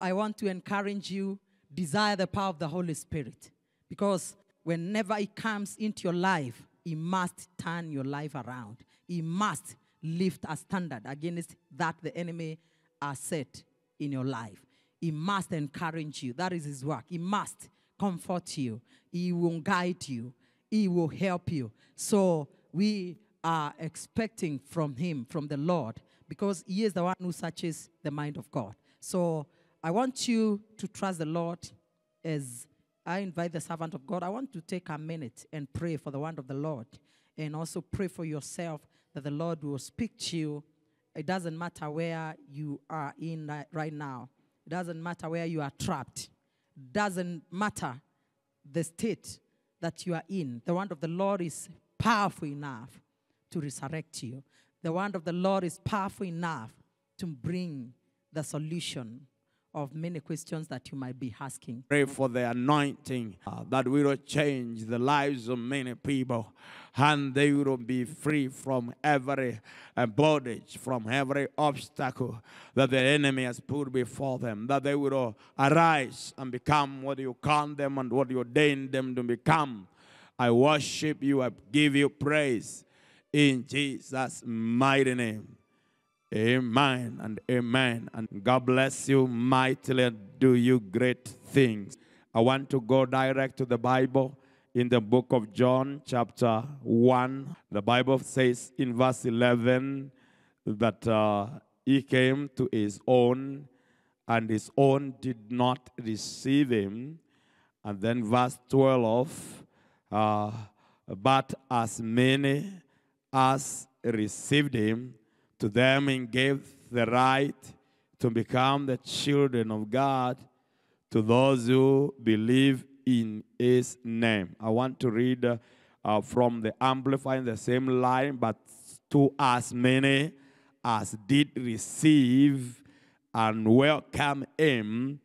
I want to encourage you desire the power of the Holy Spirit because whenever it comes into your life, it must turn your life around. It must lift a standard against that the enemy has set in your life. It must encourage you. That is his work. It must comfort you. He will guide you. He will help you. So we are expecting from him, from the Lord, because he is the one who searches the mind of God. So I want you to trust the Lord as I invite the servant of God. I want to take a minute and pray for the word of the Lord and also pray for yourself that the Lord will speak to you. It doesn't matter where you are in right now. It doesn't matter where you are trapped. It doesn't matter the state that you are in. The word of the Lord is powerful enough to resurrect you. The word of the Lord is powerful enough to bring the solution of many questions that you might be asking. Pray for the anointing uh, that will change the lives of many people and they will be free from every uh, bondage, from every obstacle that the enemy has put before them, that they will arise and become what you call them and what you ordain them to become. I worship you, I give you praise in Jesus' mighty name. Amen and amen. And God bless you mightily and do you great things. I want to go direct to the Bible in the book of John, chapter 1. The Bible says in verse 11 that uh, he came to his own, and his own did not receive him. And then verse 12, uh, but as many as received him, to them and gave the right to become the children of God to those who believe in his name. I want to read uh, uh from the Amplifying the same line, but to as many as did receive and welcome him,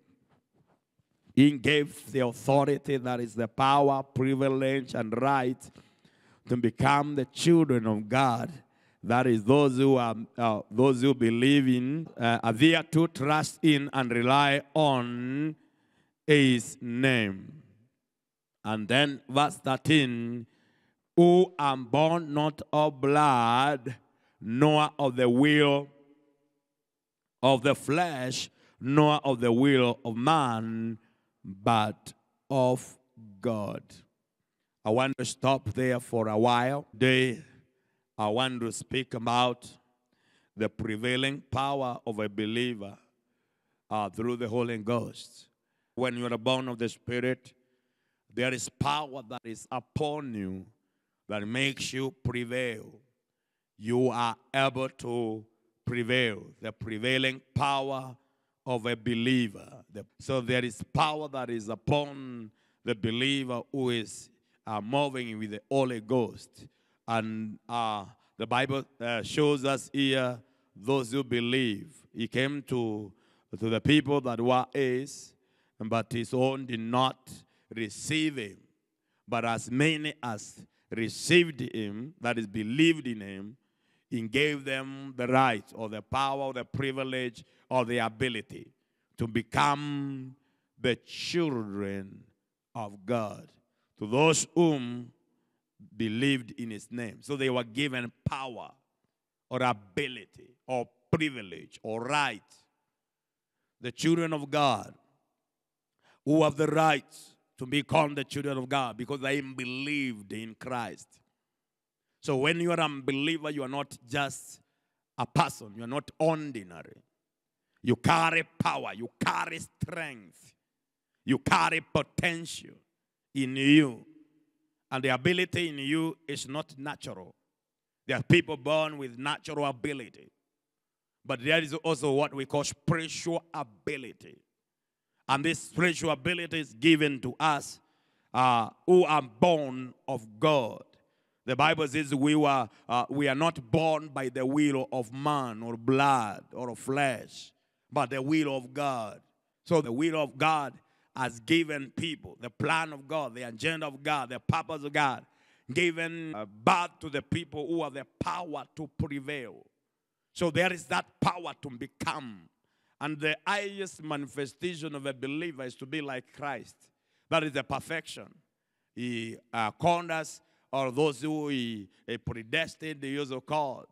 he gave the authority that is the power, privilege, and right to become the children of God that is those who are uh, those who believe in, uh, there to, trust in, and rely on His name. And then verse 13, who am born not of blood, nor of the will of the flesh, nor of the will of man, but of God. I want to stop there for a while. They I want to speak about the prevailing power of a believer uh, through the Holy Ghost. When you are born of the Spirit, there is power that is upon you that makes you prevail. You are able to prevail, the prevailing power of a believer. The, so there is power that is upon the believer who is uh, moving with the Holy Ghost. And uh, the Bible uh, shows us here those who believe. He came to, to the people that were his, but his own did not receive him. But as many as received him, that is, believed in him, he gave them the right or the power or the privilege or the ability to become the children of God. To those whom believed in his name. So they were given power or ability or privilege or right. The children of God who have the right to be called the children of God because they believed in Christ. So when you are an unbeliever, you are not just a person, you are not ordinary. You carry power, you carry strength, you carry potential in you and the ability in you is not natural. There are people born with natural ability, but there is also what we call spiritual ability. And this spiritual ability is given to us uh, who are born of God. The Bible says we, were, uh, we are not born by the will of man or blood or flesh, but the will of God. So the will of God has given people the plan of God, the agenda of God, the purpose of God, given birth to the people who have the power to prevail. So there is that power to become. And the highest manifestation of a believer is to be like Christ. That is the perfection. He uh, called us, or those who he, he predestined, the use of God.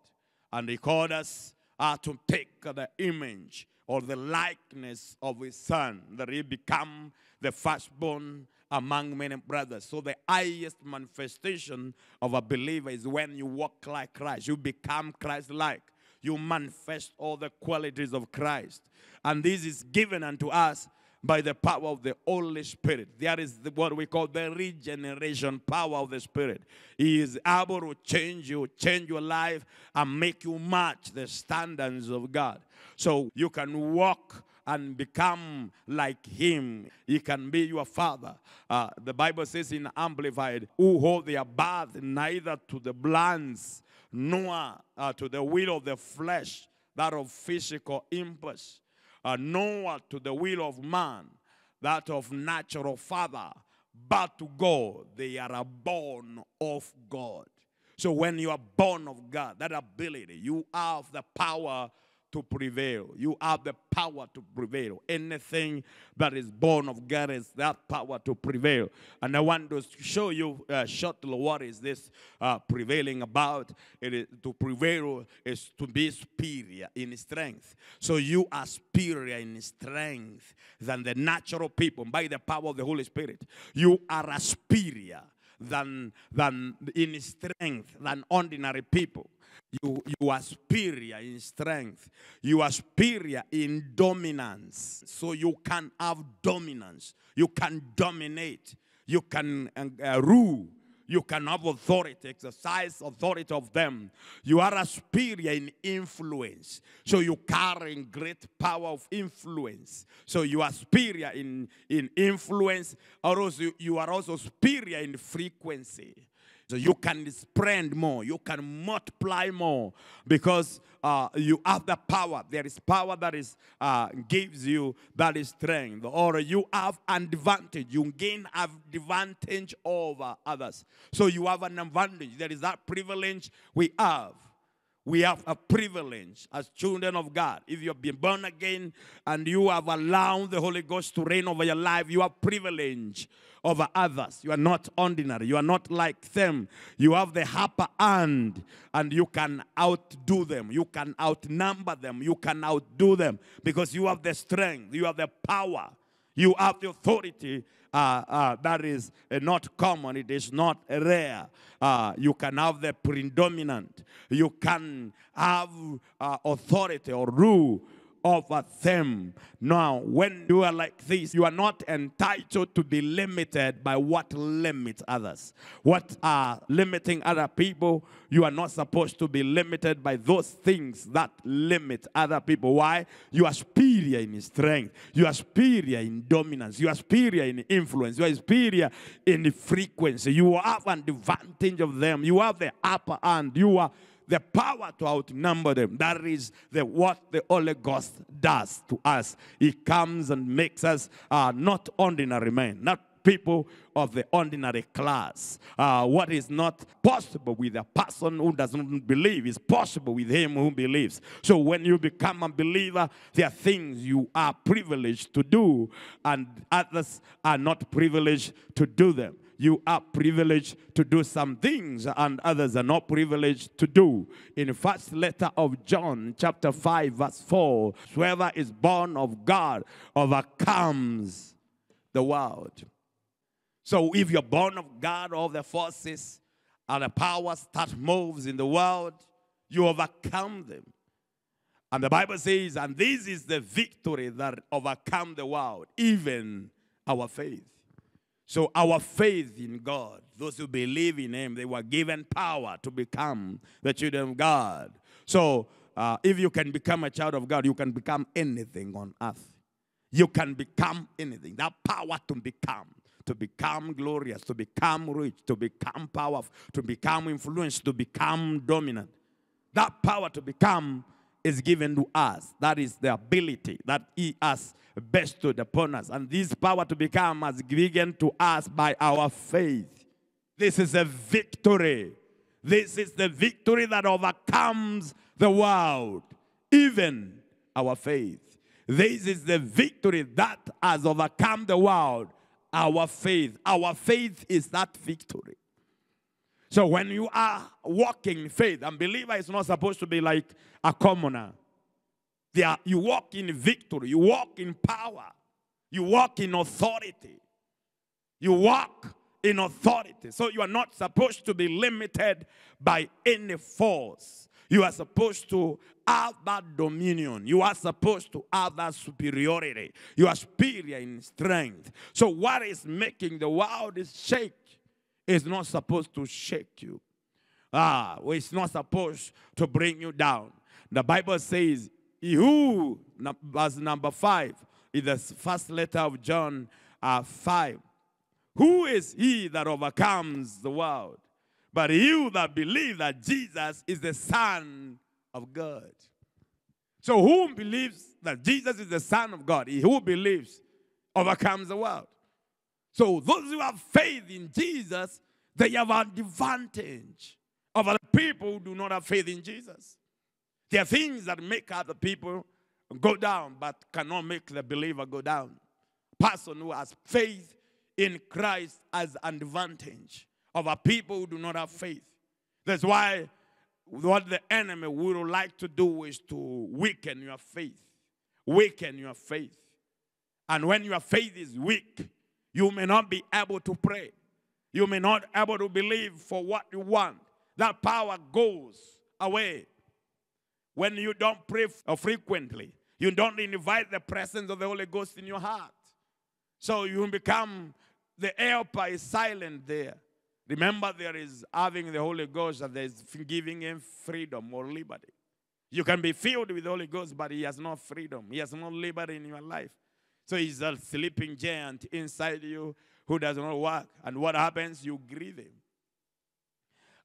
And he called us uh, to take the image or the likeness of his son, that he become the firstborn among many brothers. So the highest manifestation of a believer is when you walk like Christ. You become Christ-like. You manifest all the qualities of Christ. And this is given unto us by the power of the Holy Spirit. That is what we call the regeneration power of the Spirit. He is able to change you, change your life, and make you match the standards of God. So you can walk and become like him. He can be your father. Uh, the Bible says in Amplified, who hold their bath neither to the blindness nor uh, to the will of the flesh, that of physical impulse, are uh, not to the will of man, that of natural father, but to God. They are born of God. So when you are born of God, that ability, you have the power to prevail. You have the power to prevail. Anything that is born of God is that power to prevail. And I want to show you uh, shortly what is this uh, prevailing about. It is, to prevail is to be superior in strength. So you are superior in strength than the natural people by the power of the Holy Spirit. You are a superior than, than in strength than ordinary people. You, you are superior in strength. You are superior in dominance. So you can have dominance. You can dominate. You can uh, uh rule you can have authority, exercise authority of them. You are a superior in influence. So you carry great power of influence. So you are superior in, in influence, or you you are also superior in frequency. So you can spread more, you can multiply more because uh, you have the power. There is power that is uh, gives you that is strength, or you have advantage. You gain advantage over others. So you have an advantage. There is that privilege we have we have a privilege as children of God. If you have been born again and you have allowed the Holy Ghost to reign over your life, you have privilege over others. You are not ordinary. You are not like them. You have the upper hand and you can outdo them. You can outnumber them. You can outdo them because you have the strength. You have the power. You have the authority uh, uh, that is uh, not common, it is not rare. Uh, you can have the predominant, you can have uh, authority or rule over them. Now, when you are like this, you are not entitled to be limited by what limits others. What are limiting other people, you are not supposed to be limited by those things that limit other people. Why? You are superior in strength, you are superior in dominance, you are superior in influence, you are superior in frequency. You have an advantage of them, you have the upper hand, you are the power to outnumber them. That is the, what the Holy Ghost does to us. He comes and makes us uh, not ordinary men, not people of the ordinary class. Uh, what is not possible with a person who does not believe is possible with him who believes. So when you become a believer, there are things you are privileged to do, and others are not privileged to do them you are privileged to do some things and others are not privileged to do. In first letter of John, chapter 5, verse 4, whoever is born of God overcomes the world. So if you're born of God, all the forces and the powers that moves in the world, you overcome them. And the Bible says, and this is the victory that overcome the world, even our faith. So our faith in God, those who believe in Him, they were given power to become the children of God. So uh, if you can become a child of God, you can become anything on earth. You can become anything. That power to become, to become glorious, to become rich, to become powerful, to become influenced, to become dominant. That power to become is given to us. That is the ability that He has bestowed upon us. And this power to become as given to us by our faith. This is a victory. This is the victory that overcomes the world, even our faith. This is the victory that has overcome the world, our faith. Our faith is that victory. So when you are walking in faith, and believer is not supposed to be like a commoner you walk in victory, you walk in power, you walk in authority, you walk in authority. So you are not supposed to be limited by any force. You are supposed to have that dominion. You are supposed to have that superiority. You are superior in strength. So, what is making the world shake is not supposed to shake you. Ah, it's not supposed to bring you down. The Bible says, who, verse number five, in the first letter of John uh, 5. Who is he that overcomes the world? But you that believe that Jesus is the Son of God. So whom believes that Jesus is the Son of God, he who believes overcomes the world. So those who have faith in Jesus, they have an advantage over the people who do not have faith in Jesus. There are things that make other people go down, but cannot make the believer go down. Person who has faith in Christ as an advantage over people who do not have faith. That's why what the enemy would like to do is to weaken your faith. Weaken your faith. And when your faith is weak, you may not be able to pray. You may not be able to believe for what you want. That power goes away when you don't pray uh, frequently, you don't invite the presence of the Holy Ghost in your heart. So you become, the helper is silent there. Remember, there is having the Holy Ghost that there is giving him freedom or liberty. You can be filled with the Holy Ghost, but he has no freedom. He has no liberty in your life. So he's a sleeping giant inside you who does not work. And what happens? You grieve him.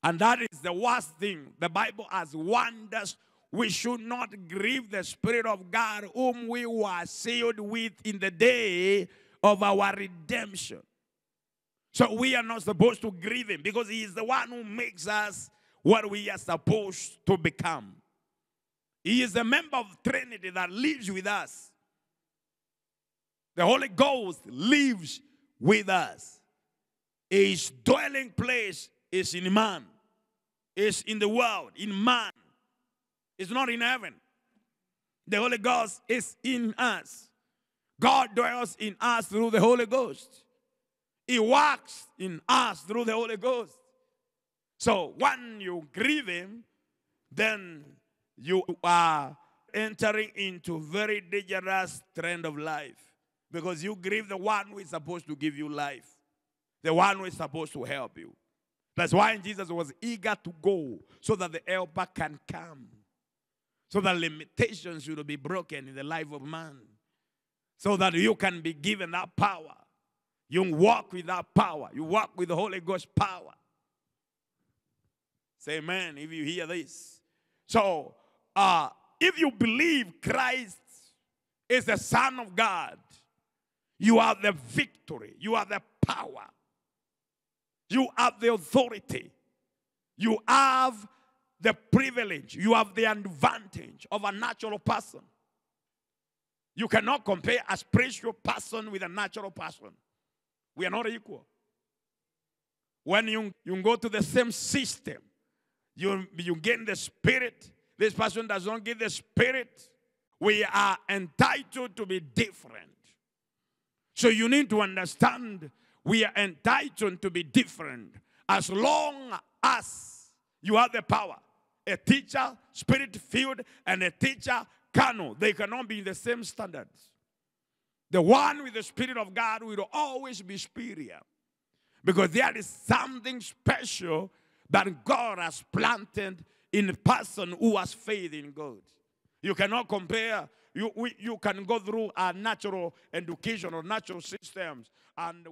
And that is the worst thing. The Bible has warned us we should not grieve the Spirit of God whom we were sealed with in the day of our redemption. So we are not supposed to grieve Him because He is the one who makes us what we are supposed to become. He is the member of Trinity that lives with us. The Holy Ghost lives with us. His dwelling place is in man, is in the world, in man. It's not in heaven. The Holy Ghost is in us. God dwells in us through the Holy Ghost. He works in us through the Holy Ghost. So when you grieve Him, then you are entering into very dangerous trend of life because you grieve the one who is supposed to give you life, the one who is supposed to help you. That's why Jesus was eager to go so that the helper can come so that limitations should be broken in the life of man, so that you can be given that power. You walk with that power. You walk with the Holy Ghost power. Say amen if you hear this. So, uh, if you believe Christ is the Son of God, you are the victory, you are the power, you are the authority, you have the privilege, you have the advantage of a natural person. You cannot compare a spiritual person with a natural person. We are not equal. When you, you go to the same system, you, you gain the spirit. This person does not get the spirit. We are entitled to be different. So you need to understand we are entitled to be different as long as you have the power a teacher spirit filled and a teacher carnal. They cannot be in the same standards. The one with the Spirit of God will always be superior because there is something special that God has planted in a person who has faith in God. You cannot compare. You, we, you can go through a natural education or natural systems and